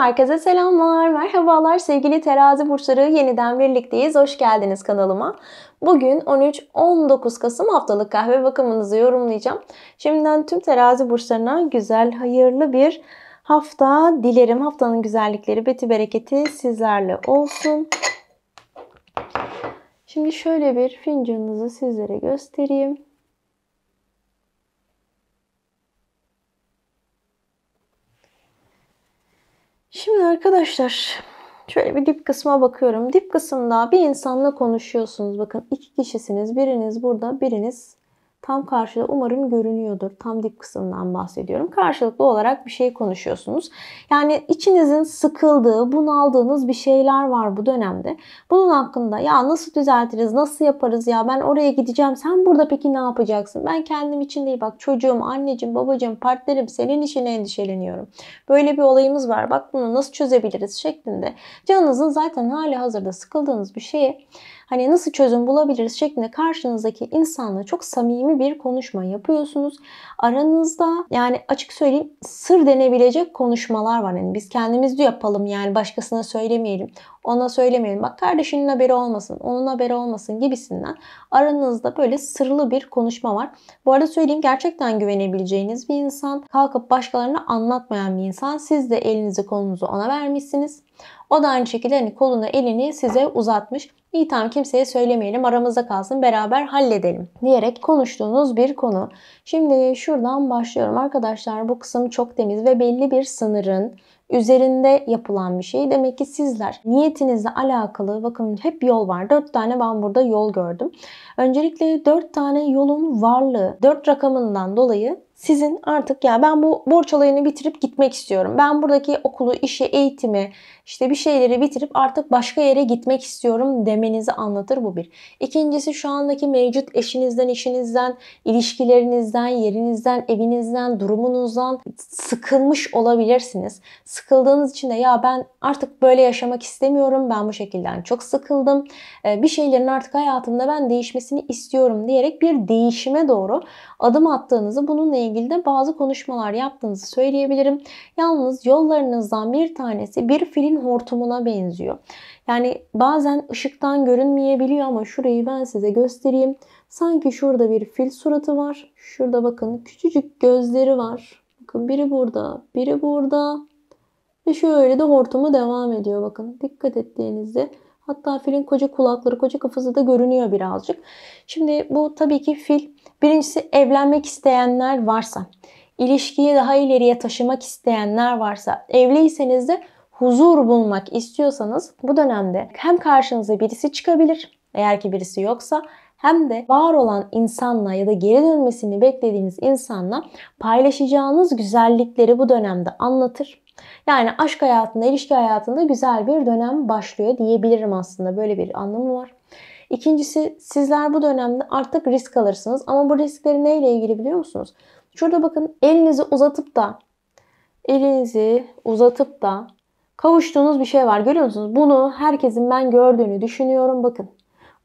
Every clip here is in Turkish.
Herkese selamlar, merhabalar sevgili terazi burçları yeniden birlikteyiz. Hoş geldiniz kanalıma. Bugün 13-19 Kasım haftalık kahve bakımınızı yorumlayacağım. Şimdiden tüm terazi burçlarına güzel, hayırlı bir hafta dilerim. Haftanın güzellikleri, beti bereketi sizlerle olsun. Şimdi şöyle bir fincanınızı sizlere göstereyim. Şimdi arkadaşlar şöyle bir dip kısma bakıyorum. Dip kısımda bir insanla konuşuyorsunuz. Bakın iki kişisiniz. Biriniz burada, biriniz tam karşıda umarım görünüyordur. Tam dip kısmından bahsediyorum. Karşılıklı olarak bir şey konuşuyorsunuz. Yani içinizin sıkıldığı, bunaldığınız bir şeyler var bu dönemde. Bunun hakkında ya nasıl düzeltiriz, nasıl yaparız ya ben oraya gideceğim. Sen burada peki ne yapacaksın? Ben kendim için değil bak çocuğum, anneciğim, babacığım, partnerim senin için endişeleniyorum. Böyle bir olayımız var. Bak bunu nasıl çözebiliriz şeklinde. Canınızın zaten hali hazırda sıkıldığınız bir şeye Hani nasıl çözüm bulabiliriz şeklinde karşınızdaki insanla çok samimi bir konuşma yapıyorsunuz. Aranızda yani açık söyleyeyim sır denebilecek konuşmalar var. Yani biz kendimiz de yapalım yani başkasına söylemeyelim. Ona söylemeyelim. Bak kardeşinin haberi olmasın, onun haberi olmasın gibisinden aranızda böyle sırlı bir konuşma var. Bu arada söyleyeyim gerçekten güvenebileceğiniz bir insan. Kalkıp başkalarına anlatmayan bir insan. Siz de elinizi kolunuzu ona vermişsiniz. O da aynı şekilde hani kolunu elini size uzatmış. İyi tamam kimseye söylemeyelim aramızda kalsın beraber halledelim diyerek konuştuğunuz bir konu. Şimdi şuradan başlıyorum arkadaşlar bu kısım çok temiz ve belli bir sınırın üzerinde yapılan bir şey. Demek ki sizler niyetinizle alakalı bakın hep yol var. Dört tane ben burada yol gördüm. Öncelikle dört tane yolun varlığı dört rakamından dolayı sizin artık ya ben bu borç olayını bitirip gitmek istiyorum. Ben buradaki okulu, işi, eğitimi işte bir şeyleri bitirip artık başka yere gitmek istiyorum demenizi anlatır bu bir. İkincisi şu andaki mevcut eşinizden, işinizden, ilişkilerinizden, yerinizden, evinizden, durumunuzdan sıkılmış olabilirsiniz. Sıkıldığınız için de ya ben artık böyle yaşamak istemiyorum. Ben bu şekilde çok sıkıldım. E, bir şeylerin artık hayatımda ben değişmesini istiyorum diyerek bir değişime doğru adım attığınızı bununla ilgili ilgili de bazı konuşmalar yaptığınızı söyleyebilirim. Yalnız yollarınızdan bir tanesi bir filin hortumuna benziyor. Yani bazen ışıktan görünmeyebiliyor ama şurayı ben size göstereyim. Sanki şurada bir fil suratı var. Şurada bakın küçücük gözleri var. Bakın biri burada, biri burada. Ve şöyle de hortumu devam ediyor bakın. Dikkat ettiğinizde. Hatta filin koca kulakları, koca kafası da görünüyor birazcık. Şimdi bu tabii ki fil Birincisi evlenmek isteyenler varsa, ilişkiyi daha ileriye taşımak isteyenler varsa, evliyseniz de huzur bulmak istiyorsanız bu dönemde hem karşınıza birisi çıkabilir eğer ki birisi yoksa hem de var olan insanla ya da geri dönmesini beklediğiniz insanla paylaşacağınız güzellikleri bu dönemde anlatır. Yani aşk hayatında, ilişki hayatında güzel bir dönem başlıyor diyebilirim aslında. Böyle bir anlamı var. İkincisi sizler bu dönemde artık risk alırsınız. Ama bu riskleri neyle ilgili biliyor musunuz? Şurada bakın elinizi uzatıp da elinizi uzatıp da kavuştuğunuz bir şey var. Görüyor musunuz? Bunu herkesin ben gördüğünü düşünüyorum. Bakın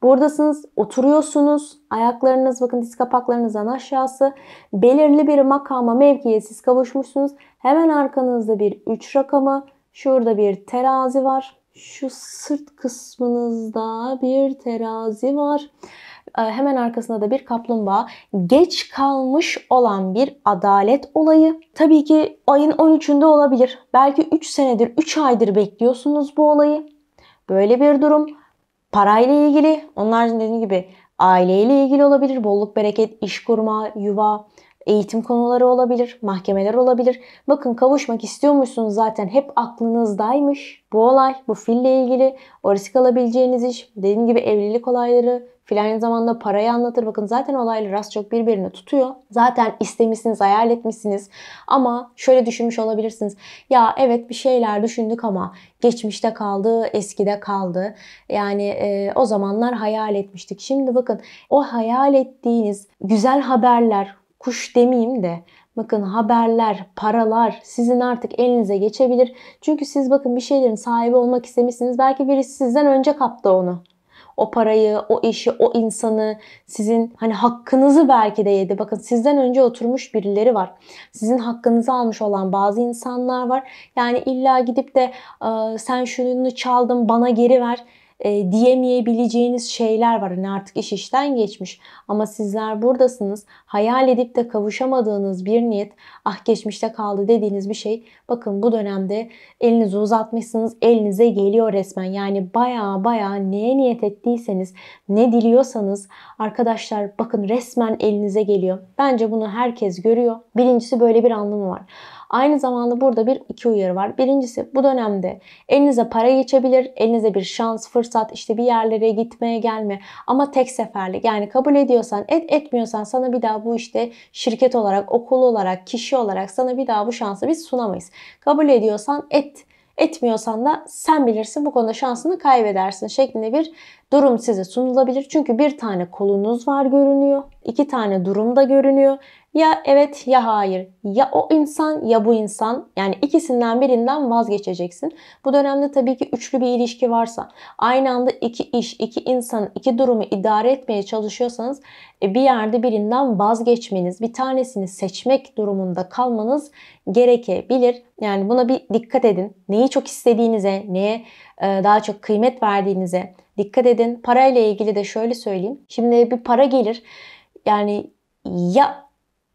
Buradasınız, oturuyorsunuz. Ayaklarınız bakın diz kapaklarınızdan aşağısı. Belirli bir makama, mevkiye siz kavuşmuşsunuz. Hemen arkanızda bir 3 rakamı, şurada bir terazi var şu sırt kısmınızda bir terazi var. Ee, hemen arkasında da bir kaplumbağa. Geç kalmış olan bir adalet olayı. Tabii ki ayın 13'ünde olabilir. Belki 3 senedir, 3 aydır bekliyorsunuz bu olayı. Böyle bir durum. Parayla ilgili, onların dediğim gibi aileyle ilgili olabilir. Bolluk, bereket, iş kurma, yuva, eğitim konuları olabilir, mahkemeler olabilir. Bakın kavuşmak istiyormuşsunuz zaten hep aklınızdaymış. Bu olay, bu fille ilgili o risk alabileceğiniz iş, dediğim gibi evlilik olayları, fil aynı zamanda parayı anlatır. Bakın zaten olaylar az çok birbirini tutuyor. Zaten istemişsiniz, hayal etmişsiniz. Ama şöyle düşünmüş olabilirsiniz. Ya evet bir şeyler düşündük ama geçmişte kaldı, eskide kaldı. Yani e, o zamanlar hayal etmiştik. Şimdi bakın o hayal ettiğiniz güzel haberler, kuş demeyeyim de bakın haberler, paralar sizin artık elinize geçebilir. Çünkü siz bakın bir şeylerin sahibi olmak istemişsiniz. Belki birisi sizden önce kaptı onu. O parayı, o işi, o insanı sizin hani hakkınızı belki de yedi. Bakın sizden önce oturmuş birileri var. Sizin hakkınızı almış olan bazı insanlar var. Yani illa gidip de sen şununu çaldın bana geri ver e, diyemeyebileceğiniz şeyler var. Hani artık iş işten geçmiş ama sizler buradasınız. Hayal edip de kavuşamadığınız bir niyet, ah geçmişte kaldı dediğiniz bir şey. Bakın bu dönemde elinizi uzatmışsınız, elinize geliyor resmen. Yani baya baya neye niyet ettiyseniz, ne diliyorsanız arkadaşlar bakın resmen elinize geliyor. Bence bunu herkes görüyor. Birincisi böyle bir anlamı var. Aynı zamanda burada bir iki uyarı var. Birincisi bu dönemde elinize para geçebilir, elinize bir şans, fırsat, işte bir yerlere gitmeye gelme ama tek seferlik. Yani kabul ediyorsan et, etmiyorsan sana bir daha bu işte şirket olarak, okul olarak, kişi olarak sana bir daha bu şansı biz sunamayız. Kabul ediyorsan et, etmiyorsan da sen bilirsin bu konuda şansını kaybedersin şeklinde bir durum size sunulabilir. Çünkü bir tane kolunuz var görünüyor iki tane durumda görünüyor. Ya evet ya hayır. Ya o insan ya bu insan. Yani ikisinden birinden vazgeçeceksin. Bu dönemde tabii ki üçlü bir ilişki varsa, aynı anda iki iş, iki insan, iki durumu idare etmeye çalışıyorsanız e, bir yerde birinden vazgeçmeniz, bir tanesini seçmek durumunda kalmanız gerekebilir. Yani buna bir dikkat edin. Neyi çok istediğinize, neye e, daha çok kıymet verdiğinize dikkat edin. Parayla ilgili de şöyle söyleyeyim. Şimdi bir para gelir yani ya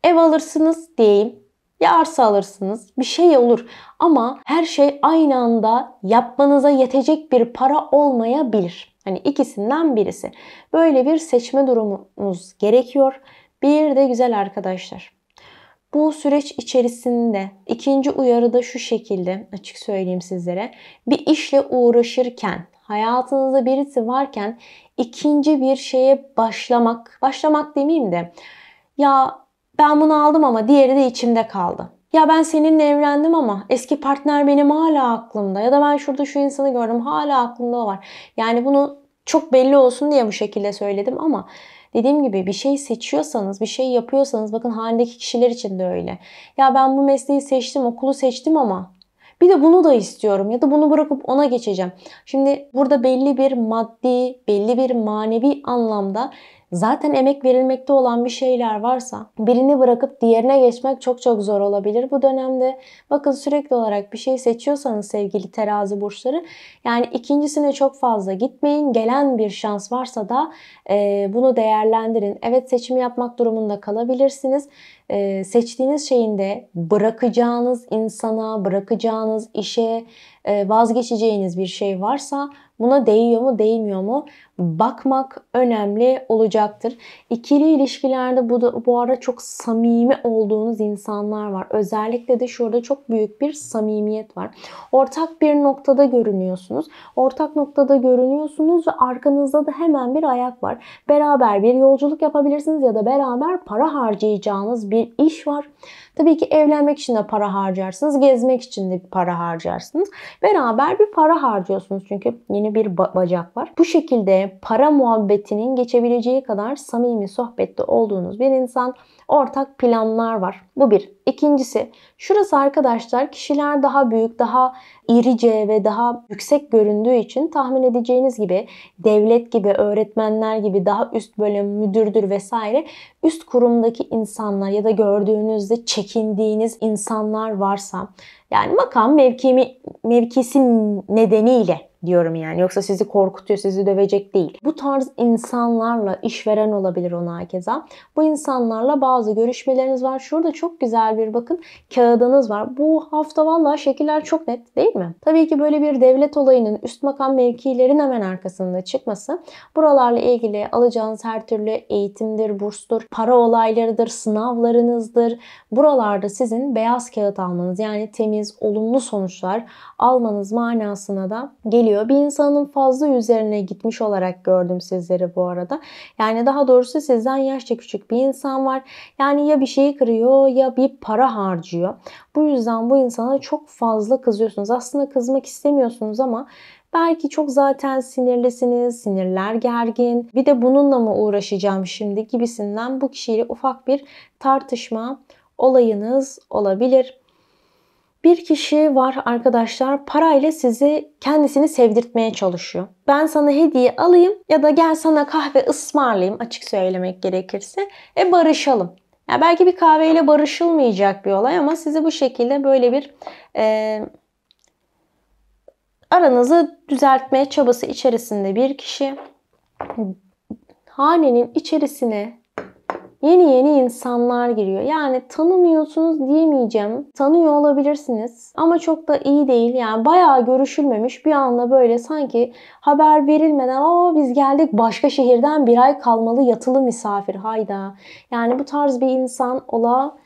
ev alırsınız diyeyim ya arsa alırsınız bir şey olur ama her şey aynı anda yapmanıza yetecek bir para olmayabilir. Hani ikisinden birisi. Böyle bir seçme durumunuz gerekiyor. Bir de güzel arkadaşlar. Bu süreç içerisinde ikinci uyarıda şu şekilde açık söyleyeyim sizlere. Bir işle uğraşırken, hayatınızda birisi varken ikinci bir şeye başlamak, başlamak demeyeyim de ya ben bunu aldım ama diğeri de içimde kaldı. Ya ben seninle evlendim ama eski partner benim hala aklımda ya da ben şurada şu insanı gördüm hala aklımda o var. Yani bunu çok belli olsun diye bu şekilde söyledim ama Dediğim gibi bir şey seçiyorsanız, bir şey yapıyorsanız bakın halindeki kişiler için de öyle. Ya ben bu mesleği seçtim, okulu seçtim ama bir de bunu da istiyorum ya da bunu bırakıp ona geçeceğim. Şimdi burada belli bir maddi, belli bir manevi anlamda zaten emek verilmekte olan bir şeyler varsa birini bırakıp diğerine geçmek çok çok zor olabilir bu dönemde. Bakın sürekli olarak bir şey seçiyorsanız sevgili terazi burçları yani ikincisine çok fazla gitmeyin. Gelen bir şans varsa da e, bunu değerlendirin. Evet seçim yapmak durumunda kalabilirsiniz. E, seçtiğiniz şeyin de bırakacağınız insana, bırakacağınız işe, e, vazgeçeceğiniz bir şey varsa buna değiyor mu değmiyor mu bakmak önemli olacaktır. İkili ilişkilerde bu, da, bu ara çok samimi olduğunuz insanlar var. Özellikle de şurada çok büyük bir samimiyet var. Ortak bir noktada görünüyorsunuz. Ortak noktada görünüyorsunuz ve arkanızda da hemen bir ayak var. Beraber bir yolculuk yapabilirsiniz ya da beraber para harcayacağınız bir iş var. Tabii ki evlenmek için de para harcarsınız. Gezmek için de bir para harcarsınız. Beraber bir para harcıyorsunuz. Çünkü yeni bir ba- bacak var. Bu şekilde para muhabbetinin geçebileceği kadar samimi sohbette olduğunuz bir insan ortak planlar var. Bu bir. İkincisi şurası arkadaşlar kişiler daha büyük, daha irice ve daha yüksek göründüğü için tahmin edeceğiniz gibi devlet gibi, öğretmenler gibi daha üst bölüm, müdürdür vesaire üst kurumdaki insanlar ya da gördüğünüzde çekindiğiniz insanlar varsa yani makam mevkimi, mevkisi nedeniyle diyorum yani. Yoksa sizi korkutuyor, sizi dövecek değil. Bu tarz insanlarla işveren olabilir ona keza. Bu insanlarla bazı görüşmeleriniz var. Şurada çok güzel bir bakın kağıdınız var. Bu hafta valla şekiller çok net değil mi? Tabii ki böyle bir devlet olayının üst makam mevkilerin hemen arkasında çıkması buralarla ilgili alacağınız her türlü eğitimdir, burstur, para olaylarıdır, sınavlarınızdır. Buralarda sizin beyaz kağıt almanız yani temiz, olumlu sonuçlar almanız manasına da geliyor olabiliyor. Bir insanın fazla üzerine gitmiş olarak gördüm sizleri bu arada. Yani daha doğrusu sizden yaşça küçük bir insan var. Yani ya bir şeyi kırıyor ya bir para harcıyor. Bu yüzden bu insana çok fazla kızıyorsunuz. Aslında kızmak istemiyorsunuz ama Belki çok zaten sinirlisiniz, sinirler gergin. Bir de bununla mı uğraşacağım şimdi gibisinden bu kişiyle ufak bir tartışma olayınız olabilir. Bir kişi var arkadaşlar parayla sizi kendisini sevdirtmeye çalışıyor. Ben sana hediye alayım ya da gel sana kahve ısmarlayayım açık söylemek gerekirse. E barışalım. Ya belki bir kahveyle barışılmayacak bir olay ama sizi bu şekilde böyle bir e, aranızı düzeltmeye çabası içerisinde bir kişi hanenin içerisine yeni yeni insanlar giriyor. Yani tanımıyorsunuz diyemeyeceğim. Tanıyor olabilirsiniz ama çok da iyi değil. Yani bayağı görüşülmemiş bir anda böyle sanki haber verilmeden o biz geldik başka şehirden bir ay kalmalı yatılı misafir hayda. Yani bu tarz bir insan ola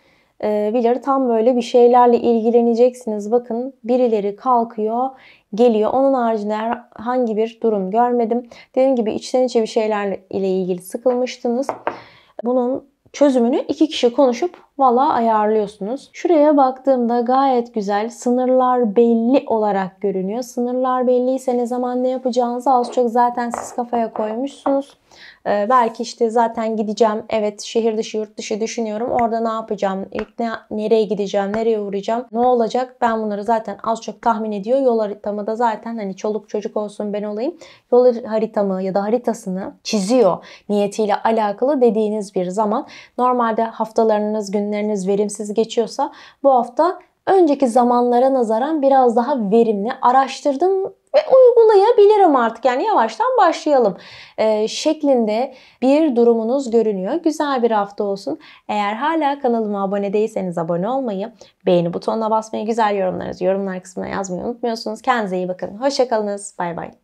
e, bilir tam böyle bir şeylerle ilgileneceksiniz. Bakın birileri kalkıyor, geliyor. Onun haricinde hangi bir durum görmedim. Dediğim gibi içten içe bir şeylerle ile ilgili sıkılmıştınız. Bunun çözümünü iki kişi konuşup valla ayarlıyorsunuz. Şuraya baktığımda gayet güzel. Sınırlar belli olarak görünüyor. Sınırlar belliyse ne zaman ne yapacağınızı az çok zaten siz kafaya koymuşsunuz. Ee, belki işte zaten gideceğim. Evet şehir dışı yurt dışı düşünüyorum. Orada ne yapacağım? İlk ne, nereye gideceğim? Nereye uğrayacağım? Ne olacak? Ben bunları zaten az çok tahmin ediyor. Yol haritamı da zaten hani çoluk çocuk olsun ben olayım. Yol haritamı ya da haritasını çiziyor niyetiyle alakalı dediğiniz bir zaman. Normalde haftalarınız gün günleriniz verimsiz geçiyorsa bu hafta önceki zamanlara nazaran biraz daha verimli araştırdım ve uygulayabilirim artık yani yavaştan başlayalım e, şeklinde bir durumunuz görünüyor. Güzel bir hafta olsun. Eğer hala kanalıma abone değilseniz abone olmayı, beğeni butonuna basmayı, güzel yorumlarınızı yorumlar kısmına yazmayı unutmuyorsunuz. Kendinize iyi bakın. Hoşçakalınız. Bay bay.